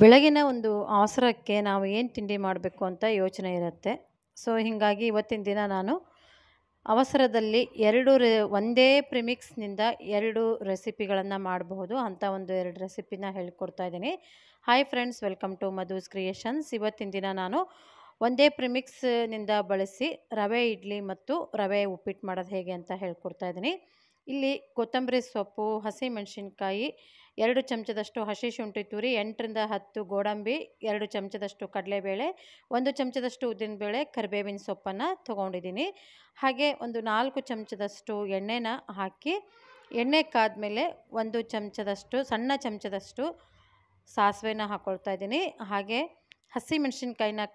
ಬೆಳಗಿನ ಒಂದು ಅವಸರಕ್ಕೆ ನಾವು ಏನು ತಿಂಡಿ ಮಾಡಬೇಕು ಅಂತ ಯೋಚನೆ ಇರುತ್ತೆ ಸೊ ಹೀಗಾಗಿ ಇವತ್ತಿನ ದಿನ ನಾನು ಅವಸರದಲ್ಲಿ ಎರಡು ರೆ ಒಂದೇ ಪ್ರಿಮಿಕ್ಸ್ನಿಂದ ಎರಡು ರೆಸಿಪಿಗಳನ್ನು ಮಾಡಬಹುದು ಅಂತ ಒಂದು ಎರಡು ರೆಸಿಪಿನ ಹೇಳ್ಕೊಡ್ತಾ ಇದ್ದೀನಿ hi friends welcome to Madhu's creations ಇವತ್ತಿನ ದಿನ ನಾನು ಒಂದೇ ಪ್ರಿಮಿಕ್ಸ್ನಿಂದ ಬಳಸಿ ರವೆ ಇಡ್ಲಿ ಮತ್ತು ರವೆ ಉಪ್ಪಿಟ್ಟು ಮಾಡೋದು ಹೇಗೆ ಅಂತ ಹೇಳ್ಕೊಡ್ತಾ ಇದ್ದೀನಿ ಇಲ್ಲಿ ಕೊತ್ತಂಬರಿ ಸೊಪ್ಪು ಹಸಿಮೆಣಸಿನ್ಕಾಯಿ ಎರಡು ಚಮಚದಷ್ಟು ಹಸಿ ಶುಂಠಿ ತುರಿ ಎಂಟರಿಂದ ಹತ್ತು ಗೋಡಂಬಿ ಎರಡು ಚಮಚದಷ್ಟು ಕಡಲೆಬೇಳೆ ಒಂದು ಚಮಚದಷ್ಟು ಉದ್ದಿನಬೇಳೆ ಕರಿಬೇವಿನ ಸೊಪ್ಪನ್ನು ತೊಗೊಂಡಿದ್ದೀನಿ ಹಾಗೆ ಒಂದು ನಾಲ್ಕು ಚಮಚದಷ್ಟು ಎಣ್ಣೆನ ಹಾಕಿ ಎಣ್ಣೆ ಕಾದ್ಮೇಲೆ ಒಂದು ಚಮಚದಷ್ಟು ಸಣ್ಣ ಚಮಚದಷ್ಟು ಸಾಸಿವೆನ ಹಾಕ್ಕೊಳ್ತಾ ಇದ್ದೀನಿ ಹಾಗೆ ಹಸಿ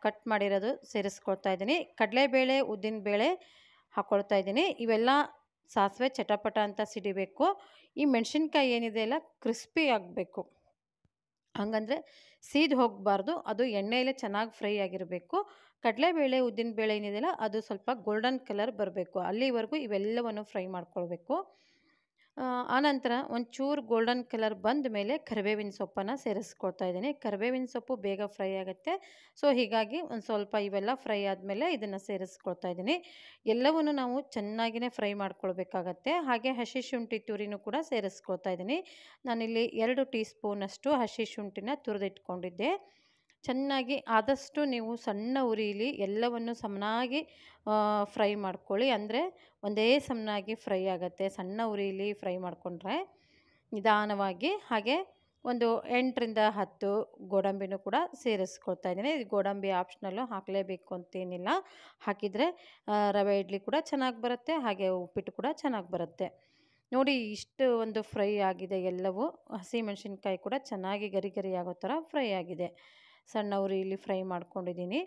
ಕಟ್ ಮಾಡಿರೋದು ಸೇರಿಸ್ಕೊಳ್ತಾ ಇದ್ದೀನಿ ಕಡಲೆಬೇಳೆ ಉದ್ದಿನಬೇಳೆ ಹಾಕ್ಕೊಳ್ತಾ ಇದ್ದೀನಿ ಇವೆಲ್ಲ ಸಾಸಿವೆ ಚಟಪಟ ಅಂತ ಸಿಡಿಬೇಕು ಈ ಮೆಣಸಿನ್ಕಾಯಿ ಏನಿದೆ ಅಲ್ಲ ಕ್ರಿಸ್ಪಿ ಆಗಬೇಕು ಹಂಗಂದರೆ ಸೀದ್ ಹೋಗಬಾರ್ದು ಅದು ಎಣ್ಣೆಯಲ್ಲೇ ಚೆನ್ನಾಗಿ ಫ್ರೈ ಆಗಿರಬೇಕು ಕಡಲೆಬೇಳೆ ಬೇಳೆ ಏನಿದೆಯಲ್ಲ ಅದು ಸ್ವಲ್ಪ ಗೋಲ್ಡನ್ ಕಲರ್ ಬರಬೇಕು ಅಲ್ಲಿವರೆಗೂ ಇವೆಲ್ಲವನ್ನು ಫ್ರೈ ಮಾಡ್ಕೊಳ್ಬೇಕು ಆನಂತರ ಒಂಚೂರು ಗೋಲ್ಡನ್ ಕಲರ್ ಬಂದ ಮೇಲೆ ಕರಿಬೇವಿನ ಸೊಪ್ಪನ್ನು ಸೇರಿಸ್ಕೊಳ್ತಾ ಇದ್ದೀನಿ ಕರಿಬೇವಿನ ಸೊಪ್ಪು ಬೇಗ ಫ್ರೈ ಆಗುತ್ತೆ ಸೊ ಹೀಗಾಗಿ ಒಂದು ಸ್ವಲ್ಪ ಇವೆಲ್ಲ ಫ್ರೈ ಆದಮೇಲೆ ಇದನ್ನು ಸೇರಿಸ್ಕೊಳ್ತಾ ಇದ್ದೀನಿ ಎಲ್ಲವನ್ನು ನಾವು ಚೆನ್ನಾಗಿಯೇ ಫ್ರೈ ಮಾಡ್ಕೊಳ್ಬೇಕಾಗತ್ತೆ ಹಾಗೆ ಹಸಿ ಶುಂಠಿ ತುರಿನೂ ಕೂಡ ಸೇರಿಸ್ಕೊಳ್ತಾ ಇದ್ದೀನಿ ನಾನಿಲ್ಲಿ ಎರಡು ಟೀ ಸ್ಪೂನಷ್ಟು ಹಸಿ ಶುಂಠಿನ ತುರಿದಿಟ್ಕೊಂಡಿದ್ದೆ ಚೆನ್ನಾಗಿ ಆದಷ್ಟು ನೀವು ಸಣ್ಣ ಉರಿಲಿ ಎಲ್ಲವನ್ನು ಸಮನಾಗಿ ಫ್ರೈ ಮಾಡ್ಕೊಳ್ಳಿ ಅಂದರೆ ಒಂದೇ ಸಮನಾಗಿ ಫ್ರೈ ಆಗುತ್ತೆ ಸಣ್ಣ ಉರಿಲಿ ಫ್ರೈ ಮಾಡಿಕೊಂಡ್ರೆ ನಿಧಾನವಾಗಿ ಹಾಗೆ ಒಂದು ಎಂಟರಿಂದ ಹತ್ತು ಗೋಡಂಬಿನೂ ಕೂಡ ಸೇರಿಸ್ಕೊಳ್ತಾ ಇದ್ದೀನಿ ಗೋಡಂಬಿ ಆಪ್ಷನಲ್ಲು ಹಾಕಲೇಬೇಕು ಅಂತೇನಿಲ್ಲ ಹಾಕಿದರೆ ರವೆ ಇಡ್ಲಿ ಕೂಡ ಚೆನ್ನಾಗಿ ಬರುತ್ತೆ ಹಾಗೆ ಉಪ್ಪಿಟ್ಟು ಕೂಡ ಚೆನ್ನಾಗಿ ಬರುತ್ತೆ ನೋಡಿ ಇಷ್ಟು ಒಂದು ಫ್ರೈ ಆಗಿದೆ ಎಲ್ಲವೂ ಹಸಿಮೆಣಸಿನ್ಕಾಯಿ ಕೂಡ ಚೆನ್ನಾಗಿ ಗರಿ ಗರಿ ಆಗೋ ಥರ ಫ್ರೈ ಆಗಿದೆ ಸಣ್ಣ ಇಲ್ಲಿ ಫ್ರೈ ಮಾಡ್ಕೊಂಡಿದ್ದೀನಿ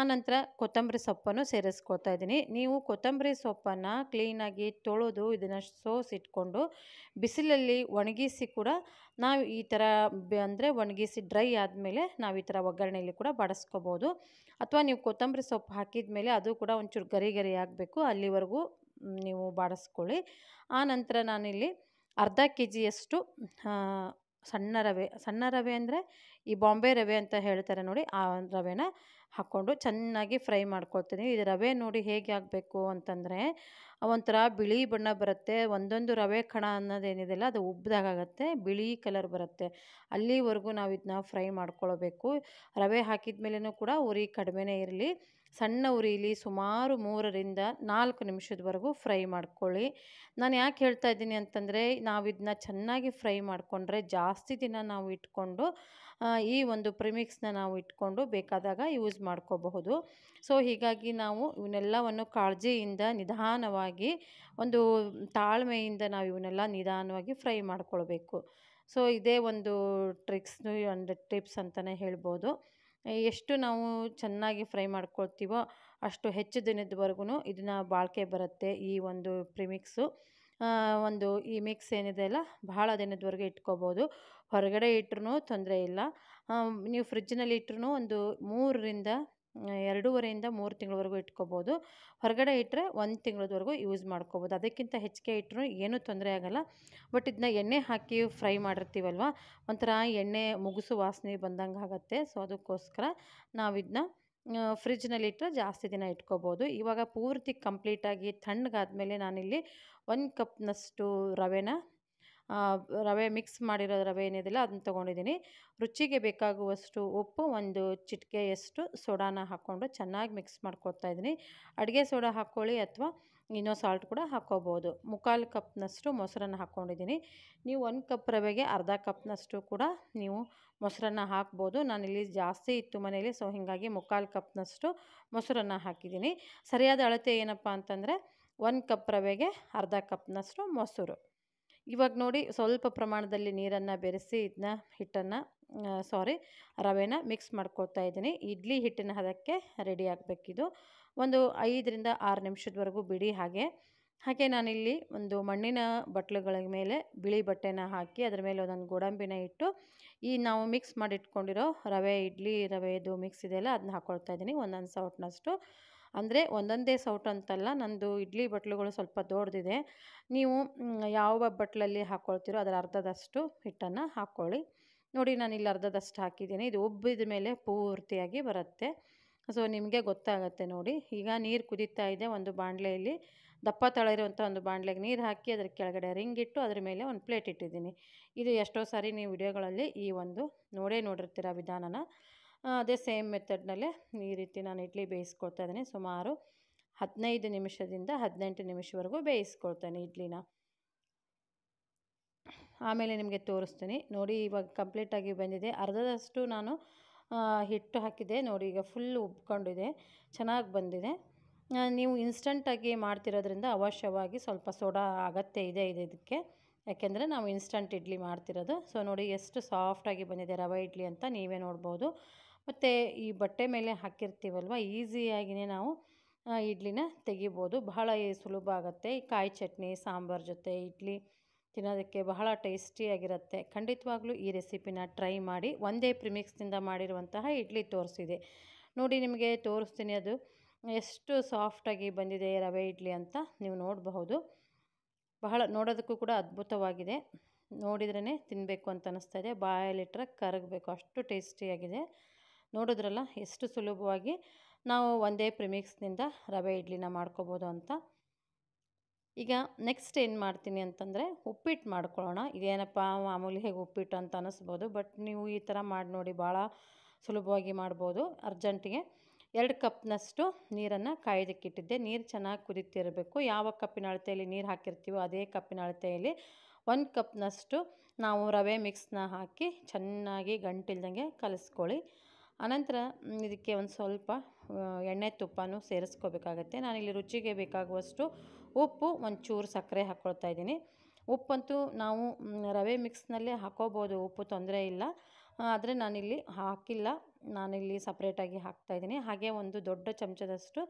ಆನಂತರ ಕೊತ್ತಂಬರಿ ಸೊಪ್ಪನ್ನು ಸೇರಿಸ್ಕೊತಾ ಇದ್ದೀನಿ ನೀವು ಕೊತ್ತಂಬರಿ ಸೊಪ್ಪನ್ನು ಕ್ಲೀನಾಗಿ ತೊಳೆದು ಇದನ್ನು ಸೋಸಿಟ್ಕೊಂಡು ಬಿಸಿಲಲ್ಲಿ ಒಣಗಿಸಿ ಕೂಡ ನಾವು ಈ ಥರ ಅಂದರೆ ಒಣಗಿಸಿ ಡ್ರೈ ಆದಮೇಲೆ ನಾವು ಈ ಥರ ಒಗ್ಗರಣೆಯಲ್ಲಿ ಕೂಡ ಬಡಿಸ್ಕೋಬೋದು ಅಥವಾ ನೀವು ಕೊತ್ತಂಬರಿ ಸೊಪ್ಪು ಹಾಕಿದ ಮೇಲೆ ಅದು ಕೂಡ ಒಂಚೂರು ಗರಿ ಗರಿ ಆಗಬೇಕು ಅಲ್ಲಿವರೆಗೂ ನೀವು ಬಾಡಿಸ್ಕೊಳ್ಳಿ ಆ ನಂತರ ನಾನಿಲ್ಲಿ ಅರ್ಧ ಕೆ ಜಿಯಷ್ಟು ಸಣ್ಣ ರವೆ ಸಣ್ಣ ರವೆ ಅಂದರೆ ಈ ಬಾಂಬೆ ರವೆ ಅಂತ ಹೇಳ್ತಾರೆ ನೋಡಿ ಆ ರವೆನ ಹಾಕ್ಕೊಂಡು ಚೆನ್ನಾಗಿ ಫ್ರೈ ಮಾಡ್ಕೊಳ್ತೀನಿ ಇದು ರವೆ ನೋಡಿ ಹೇಗೆ ಆಗಬೇಕು ಅಂತಂದರೆ ಒಂಥರ ಬಿಳಿ ಬಣ್ಣ ಬರುತ್ತೆ ಒಂದೊಂದು ರವೆ ಕಣ ಅನ್ನೋದೇನಿದೆಯಲ್ಲ ಅದು ಉಬ್ಬದಾಗತ್ತೆ ಬಿಳಿ ಕಲರ್ ಬರುತ್ತೆ ಅಲ್ಲಿವರೆಗೂ ನಾವು ಇದನ್ನ ಫ್ರೈ ಮಾಡ್ಕೊಳ್ಬೇಕು ರವೆ ಹಾಕಿದ ಮೇಲೂ ಕೂಡ ಉರಿ ಕಡಿಮೆನೇ ಇರಲಿ ಸಣ್ಣ ಉರಿಲಿ ಸುಮಾರು ಮೂರರಿಂದ ನಾಲ್ಕು ನಿಮಿಷದವರೆಗೂ ಫ್ರೈ ಮಾಡ್ಕೊಳ್ಳಿ ನಾನು ಯಾಕೆ ಹೇಳ್ತಾ ಇದ್ದೀನಿ ಅಂತಂದರೆ ನಾವು ಇದನ್ನ ಚೆನ್ನಾಗಿ ಫ್ರೈ ಮಾಡಿಕೊಂಡ್ರೆ ಜಾಸ್ತಿ ದಿನ ನಾವು ಇಟ್ಕೊಂಡು ಈ ಒಂದು ಪ್ರಿಮಿಕ್ಸ್ನ ನಾವು ಇಟ್ಕೊಂಡು ಬೇಕಾದಾಗ ಯೂಸ್ ಮಾಡ್ಕೋಬಹುದು ಸೊ ಹೀಗಾಗಿ ನಾವು ಇವನ್ನೆಲ್ಲವನ್ನು ಕಾಳಜಿಯಿಂದ ನಿಧಾನವಾಗಿ ಒಂದು ತಾಳ್ಮೆಯಿಂದ ನಾವು ಇವನ್ನೆಲ್ಲ ನಿಧಾನವಾಗಿ ಫ್ರೈ ಮಾಡ್ಕೊಳ್ಬೇಕು ಸೊ ಇದೇ ಒಂದು ಟ್ರಿಕ್ಸ್ ಒಂದು ಟಿಪ್ಸ್ ಅಂತಲೇ ಹೇಳ್ಬೋದು ಎಷ್ಟು ನಾವು ಚೆನ್ನಾಗಿ ಫ್ರೈ ಮಾಡ್ಕೊಳ್ತೀವೋ ಅಷ್ಟು ಹೆಚ್ಚು ದಿನದವರೆಗೂ ಇದನ್ನ ಬಾಳಿಕೆ ಬರುತ್ತೆ ಈ ಒಂದು ಪ್ರಿಮಿಕ್ಸು ಒಂದು ಈ ಮಿಕ್ಸ್ ಏನಿದೆ ಅಲ್ಲ ಭಾಳ ದಿನದವರೆಗೆ ಇಟ್ಕೋಬೋದು ಹೊರಗಡೆ ಇಟ್ರೂ ತೊಂದರೆ ಇಲ್ಲ ನೀವು ಫ್ರಿಜ್ನಲ್ಲಿ ಇಟ್ರೂ ಒಂದು ಮೂರರಿಂದ ಎರಡೂವರೆಯಿಂದ ಮೂರು ತಿಂಗಳವರೆಗೂ ಇಟ್ಕೋಬೋದು ಹೊರಗಡೆ ಇಟ್ಟರೆ ಒಂದು ತಿಂಗಳದವರೆಗೂ ಯೂಸ್ ಮಾಡ್ಕೋಬೋದು ಅದಕ್ಕಿಂತ ಹೆಚ್ಚಿಗೆ ಇಟ್ಟರು ಏನೂ ತೊಂದರೆ ಆಗೋಲ್ಲ ಬಟ್ ಇದನ್ನ ಎಣ್ಣೆ ಹಾಕಿ ಫ್ರೈ ಮಾಡಿರ್ತೀವಲ್ವ ಒಂಥರ ಎಣ್ಣೆ ಮುಗಿಸು ವಾಸನೆ ಬಂದಂಗೆ ಆಗುತ್ತೆ ಸೊ ಅದಕ್ಕೋಸ್ಕರ ನಾವಿದನ್ನ ಫ್ರಿಜ್ನಲ್ಲಿ ಇಟ್ಟರೆ ಜಾಸ್ತಿ ದಿನ ಇಟ್ಕೋಬೋದು ಇವಾಗ ಪೂರ್ತಿ ಕಂಪ್ಲೀಟಾಗಿ ತಣ್ಣಗಾದ್ಮೇಲೆ ನಾನಿಲ್ಲಿ ಒಂದು ಕಪ್ನಷ್ಟು ರವೆನ ರವೆ ಮಿಕ್ಸ್ ಮಾಡಿರೋ ರವೆ ಏನಿದೆಯಲ್ಲ ಅದನ್ನ ತೊಗೊಂಡಿದ್ದೀನಿ ರುಚಿಗೆ ಬೇಕಾಗುವಷ್ಟು ಉಪ್ಪು ಒಂದು ಚಿಟಿಕೆಯಷ್ಟು ಸೋಡಾನ ಹಾಕ್ಕೊಂಡು ಚೆನ್ನಾಗಿ ಮಿಕ್ಸ್ ಮಾಡ್ಕೊತಾ ಇದ್ದೀನಿ ಅಡುಗೆ ಸೋಡಾ ಹಾಕ್ಕೊಳ್ಳಿ ಅಥವಾ ಇನ್ನೂ ಸಾಲ್ಟ್ ಕೂಡ ಹಾಕ್ಕೋಬೋದು ಮುಕ್ಕಾಲು ಕಪ್ನಷ್ಟು ಮೊಸರನ್ನು ಹಾಕ್ಕೊಂಡಿದ್ದೀನಿ ನೀವು ಒಂದು ಕಪ್ ರವೆಗೆ ಅರ್ಧ ಕಪ್ನಷ್ಟು ಕೂಡ ನೀವು ಮೊಸರನ್ನು ಹಾಕ್ಬೋದು ಇಲ್ಲಿ ಜಾಸ್ತಿ ಇತ್ತು ಮನೇಲಿ ಸೊ ಹೀಗಾಗಿ ಮುಕ್ಕಾಲು ಕಪ್ನಷ್ಟು ಮೊಸರನ್ನು ಹಾಕಿದ್ದೀನಿ ಸರಿಯಾದ ಅಳತೆ ಏನಪ್ಪ ಅಂತಂದರೆ ಒಂದು ಕಪ್ ರವೆಗೆ ಅರ್ಧ ಕಪ್ನಷ್ಟು ಮೊಸರು ಇವಾಗ ನೋಡಿ ಸ್ವಲ್ಪ ಪ್ರಮಾಣದಲ್ಲಿ ನೀರನ್ನು ಬೆರೆಸಿ ಇದನ್ನ ಹಿಟ್ಟನ್ನು ಸಾರಿ ರವೆನ ಮಿಕ್ಸ್ ಮಾಡ್ಕೊತಾ ಇದ್ದೀನಿ ಇಡ್ಲಿ ಹಿಟ್ಟಿನ ಹದಕ್ಕೆ ರೆಡಿ ಆಗಬೇಕಿದು ಒಂದು ಐದರಿಂದ ಆರು ನಿಮಿಷದವರೆಗೂ ಬಿಡಿ ಹಾಗೆ ಹಾಗೆ ನಾನಿಲ್ಲಿ ಒಂದು ಮಣ್ಣಿನ ಬಟ್ಲುಗಳ ಮೇಲೆ ಬಿಳಿ ಬಟ್ಟೆನ ಹಾಕಿ ಅದರ ಮೇಲೆ ಒಂದೊಂದು ಗೋಡಂಬಿನ ಇಟ್ಟು ಈ ನಾವು ಮಿಕ್ಸ್ ಮಾಡಿಟ್ಕೊಂಡಿರೋ ರವೆ ಇಡ್ಲಿ ರವೆದು ಮಿಕ್ಸ್ ಇದೆಯಲ್ಲ ಅದನ್ನ ಹಾಕ್ಕೊಳ್ತಾ ಇದ್ದೀನಿ ಒಂದೊಂದು ಸೌಟ್ನಷ್ಟು ಅಂದರೆ ಒಂದೊಂದೇ ಸೌಟ್ ಅಂತಲ್ಲ ನಂದು ಇಡ್ಲಿ ಬಟ್ಲುಗಳು ಸ್ವಲ್ಪ ದೊಡ್ಡದಿದೆ ನೀವು ಯಾವ ಬಟ್ಲಲ್ಲಿ ಹಾಕ್ಕೊಳ್ತಿರೋ ಅದರ ಅರ್ಧದಷ್ಟು ಹಿಟ್ಟನ್ನು ಹಾಕ್ಕೊಳ್ಳಿ ನೋಡಿ ನಾನು ಇಲ್ಲಿ ಅರ್ಧದಷ್ಟು ಹಾಕಿದ್ದೀನಿ ಇದು ಉಬ್ಬಿದ ಮೇಲೆ ಪೂರ್ತಿಯಾಗಿ ಬರುತ್ತೆ ಸೊ ನಿಮಗೆ ಗೊತ್ತಾಗುತ್ತೆ ನೋಡಿ ಈಗ ನೀರು ಕುದೀತಾ ಇದೆ ಒಂದು ಬಾಣಲೆಯಲ್ಲಿ ದಪ್ಪ ತಳಿರುವಂಥ ಒಂದು ಬಾಣಲೆಗೆ ನೀರು ಹಾಕಿ ಅದರ ಕೆಳಗಡೆ ರಿಂಗ್ ಇಟ್ಟು ಅದ್ರ ಮೇಲೆ ಒಂದು ಪ್ಲೇಟ್ ಇಟ್ಟಿದ್ದೀನಿ ಇದು ಎಷ್ಟೋ ಸಾರಿ ನೀವು ವಿಡಿಯೋಗಳಲ್ಲಿ ಈ ಒಂದು ನೋಡೇ ನೋಡಿರ್ತೀರ ವಿಧಾನನ ಅದೇ ಸೇಮ್ ಮೆಥಡ್ನಲ್ಲೇ ಈ ರೀತಿ ನಾನು ಇಡ್ಲಿ ಬೇಯಿಸ್ಕೊಳ್ತಾ ಇದ್ದೀನಿ ಸುಮಾರು ಹದಿನೈದು ನಿಮಿಷದಿಂದ ಹದಿನೆಂಟು ನಿಮಿಷವರೆಗೂ ಬೇಯಿಸ್ಕೊಳ್ತೇನೆ ಇಡ್ಲಿನ ಆಮೇಲೆ ನಿಮಗೆ ತೋರಿಸ್ತೀನಿ ನೋಡಿ ಇವಾಗ ಕಂಪ್ಲೀಟಾಗಿ ಬಂದಿದೆ ಅರ್ಧದಷ್ಟು ನಾನು ಹಿಟ್ಟು ಹಾಕಿದೆ ನೋಡಿ ಈಗ ಫುಲ್ ಉಬ್ಕೊಂಡಿದೆ ಚೆನ್ನಾಗಿ ಬಂದಿದೆ ನೀವು ಇನ್ಸ್ಟಂಟಾಗಿ ಮಾಡ್ತಿರೋದ್ರಿಂದ ಅವಶ್ಯವಾಗಿ ಸ್ವಲ್ಪ ಸೋಡಾ ಅಗತ್ಯ ಇದೆ ಇದೆ ಇದಕ್ಕೆ ಯಾಕೆಂದರೆ ನಾವು ಇನ್ಸ್ಟಂಟ್ ಇಡ್ಲಿ ಮಾಡ್ತಿರೋದು ಸೊ ನೋಡಿ ಎಷ್ಟು ಸಾಫ್ಟಾಗಿ ಬಂದಿದೆ ರವೆ ಇಡ್ಲಿ ಅಂತ ನೀವೇ ನೋಡ್ಬೋದು ಮತ್ತು ಈ ಬಟ್ಟೆ ಮೇಲೆ ಹಾಕಿರ್ತೀವಲ್ವ ಈಸಿಯಾಗಿಯೇ ನಾವು ಇಡ್ಲಿನ ತೆಗಿಬೋದು ಬಹಳ ಸುಲಭ ಆಗುತ್ತೆ ಕಾಯಿ ಚಟ್ನಿ ಸಾಂಬಾರ್ ಜೊತೆ ಇಡ್ಲಿ ತಿನ್ನೋದಕ್ಕೆ ಬಹಳ ಟೇಸ್ಟಿಯಾಗಿರುತ್ತೆ ಖಂಡಿತವಾಗ್ಲೂ ಈ ರೆಸಿಪಿನ ಟ್ರೈ ಮಾಡಿ ಒಂದೇ ಪ್ರಿಮಿಕ್ಸ್ನಿಂದ ಮಾಡಿರುವಂತಹ ಇಡ್ಲಿ ತೋರಿಸಿದೆ ನೋಡಿ ನಿಮಗೆ ತೋರಿಸ್ತೀನಿ ಅದು ಎಷ್ಟು ಸಾಫ್ಟಾಗಿ ಬಂದಿದೆ ರವೆ ಇಡ್ಲಿ ಅಂತ ನೀವು ನೋಡಬಹುದು ಬಹಳ ನೋಡೋದಕ್ಕೂ ಕೂಡ ಅದ್ಭುತವಾಗಿದೆ ನೋಡಿದ್ರೇ ತಿನ್ನಬೇಕು ಅಂತ ಅನ್ನಿಸ್ತಾ ಇದೆ ಬಾಯಲ್ಲಿಟ್ಟರೆ ಕರಗಬೇಕು ಅಷ್ಟು ಟೇಸ್ಟಿಯಾಗಿದೆ ನೋಡಿದ್ರಲ್ಲ ಎಷ್ಟು ಸುಲಭವಾಗಿ ನಾವು ಒಂದೇ ಪ್ರಿಮಿಕ್ಸ್ನಿಂದ ರವೆ ಇಡ್ಲಿನ ಮಾಡ್ಕೋಬೋದು ಅಂತ ಈಗ ನೆಕ್ಸ್ಟ್ ಏನು ಮಾಡ್ತೀನಿ ಅಂತಂದರೆ ಉಪ್ಪಿಟ್ಟು ಮಾಡ್ಕೊಳ್ಳೋಣ ಇದೇನಪ್ಪ ಮಾಮೂಲಿ ಹೇಗೆ ಉಪ್ಪಿಟ್ಟು ಅಂತ ಅನ್ನಿಸ್ಬೋದು ಬಟ್ ನೀವು ಈ ಥರ ಮಾಡಿ ನೋಡಿ ಭಾಳ ಸುಲಭವಾಗಿ ಮಾಡ್ಬೋದು ಅರ್ಜೆಂಟಿಗೆ ಎರಡು ಕಪ್ನಷ್ಟು ನೀರನ್ನು ಕಾಯ್ದಕ್ಕಿಟ್ಟಿದ್ದೆ ನೀರು ಚೆನ್ನಾಗಿ ಕುದೀತಿರಬೇಕು ಯಾವ ಕಪ್ಪಿನ ಅಳತೆಯಲ್ಲಿ ನೀರು ಹಾಕಿರ್ತೀವೋ ಅದೇ ಕಪ್ಪಿನ ಅಳತೆಯಲ್ಲಿ ಒಂದು ಕಪ್ನಷ್ಟು ನಾವು ರವೆ ಮಿಕ್ಸ್ನ ಹಾಕಿ ಚೆನ್ನಾಗಿ ಗಂಟಿಲ್ದಂಗೆ ಕಲಿಸ್ಕೊಳ್ಳಿ ಅನಂತರ ಇದಕ್ಕೆ ಒಂದು ಸ್ವಲ್ಪ ಎಣ್ಣೆ ತುಪ್ಪನೂ ಸೇರಿಸ್ಕೋಬೇಕಾಗತ್ತೆ ನಾನಿಲ್ಲಿ ರುಚಿಗೆ ಬೇಕಾಗುವಷ್ಟು ಉಪ್ಪು ಒಂಚೂರು ಸಕ್ಕರೆ ಹಾಕ್ಕೊಳ್ತಾ ಇದ್ದೀನಿ ಉಪ್ಪಂತೂ ನಾವು ರವೆ ಮಿಕ್ಸ್ನಲ್ಲೇ ಹಾಕೋಬೋದು ಉಪ್ಪು ತೊಂದರೆ ಇಲ್ಲ ಆದರೆ ನಾನಿಲ್ಲಿ ಹಾಕಿಲ್ಲ ನಾನಿಲ್ಲಿ ಸಪ್ರೇಟಾಗಿ ಇದ್ದೀನಿ ಹಾಗೆ ಒಂದು ದೊಡ್ಡ ಚಮಚದಷ್ಟು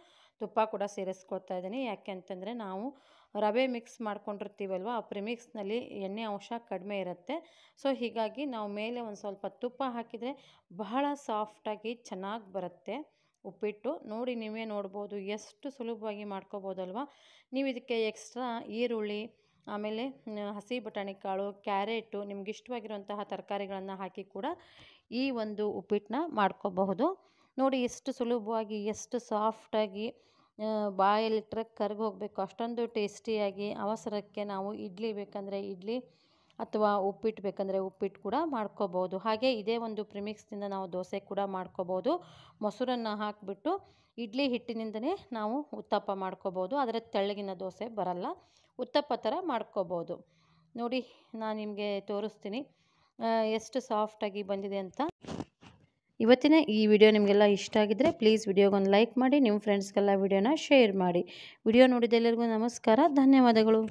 ತುಪ್ಪ ಕೂಡ ಸೇರಿಸ್ಕೊಳ್ತಾ ಇದ್ದೀನಿ ಯಾಕೆ ಅಂತಂದರೆ ನಾವು ರವೆ ಮಿಕ್ಸ್ ಮಾಡ್ಕೊಂಡಿರ್ತೀವಲ್ವ ಆ ಪ್ರಿಮಿಕ್ಸ್ನಲ್ಲಿ ಎಣ್ಣೆ ಅಂಶ ಕಡಿಮೆ ಇರುತ್ತೆ ಸೊ ಹೀಗಾಗಿ ನಾವು ಮೇಲೆ ಒಂದು ಸ್ವಲ್ಪ ತುಪ್ಪ ಹಾಕಿದರೆ ಬಹಳ ಸಾಫ್ಟಾಗಿ ಚೆನ್ನಾಗಿ ಬರುತ್ತೆ ಉಪ್ಪಿಟ್ಟು ನೋಡಿ ನೀವೇ ನೋಡ್ಬೋದು ಎಷ್ಟು ಸುಲಭವಾಗಿ ಮಾಡ್ಕೋಬೋದಲ್ವ ನೀವು ಇದಕ್ಕೆ ಎಕ್ಸ್ಟ್ರಾ ಈರುಳ್ಳಿ ಆಮೇಲೆ ಹಸಿ ಬಟಾಣಿ ಕಾಳು ಕ್ಯಾರೆಟು ನಿಮ್ಗೆ ಇಷ್ಟವಾಗಿರುವಂತಹ ತರಕಾರಿಗಳನ್ನು ಹಾಕಿ ಕೂಡ ಈ ಒಂದು ಉಪ್ಪಿಟ್ಟನ್ನ ಮಾಡ್ಕೋಬಹುದು ನೋಡಿ ಎಷ್ಟು ಸುಲಭವಾಗಿ ಎಷ್ಟು ಸಾಫ್ಟಾಗಿ ಬಾಯಲ್ಲಿಟ್ಟರೆ ಕರ್ಗೋಗಬೇಕು ಅಷ್ಟೊಂದು ಟೇಸ್ಟಿಯಾಗಿ ಅವಸರಕ್ಕೆ ನಾವು ಇಡ್ಲಿ ಬೇಕಂದರೆ ಇಡ್ಲಿ ಅಥವಾ ಉಪ್ಪಿಟ್ಟು ಬೇಕಂದರೆ ಉಪ್ಪಿಟ್ಟು ಕೂಡ ಮಾಡ್ಕೋಬೋದು ಹಾಗೆ ಇದೇ ಒಂದು ಪ್ರಿಮಿಕ್ಸ್ನಿಂದ ನಾವು ದೋಸೆ ಕೂಡ ಮಾಡ್ಕೋಬೋದು ಮೊಸರನ್ನು ಹಾಕಿಬಿಟ್ಟು ಇಡ್ಲಿ ಹಿಟ್ಟಿನಿಂದನೇ ನಾವು ಉತ್ತಪ್ಪ ಮಾಡ್ಕೋಬೋದು ಆದರೆ ತೆಳ್ಳಗಿನ ದೋಸೆ ಬರಲ್ಲ ಉತ್ತಪ್ಪ ಥರ ಮಾಡ್ಕೋಬೋದು ನೋಡಿ ನಾನು ನಿಮಗೆ ತೋರಿಸ್ತೀನಿ ಎಷ್ಟು ಸಾಫ್ಟಾಗಿ ಬಂದಿದೆ ಅಂತ ಇವತ್ತಿನ ಈ ವಿಡಿಯೋ ನಿಮಗೆಲ್ಲ ಇಷ್ಟ ಆಗಿದ್ದರೆ ಪ್ಲೀಸ್ ವಿಡಿಯೋಗೊಂದು ಲೈಕ್ ಮಾಡಿ ನಿಮ್ಮ ಫ್ರೆಂಡ್ಸ್ಗೆಲ್ಲ ವಿಡಿಯೋನ ಶೇರ್ ಮಾಡಿ ವಿಡಿಯೋ ನೋಡಿದ ಎಲ್ಲರಿಗೂ ನಮಸ್ಕಾರ ಧನ್ಯವಾದಗಳು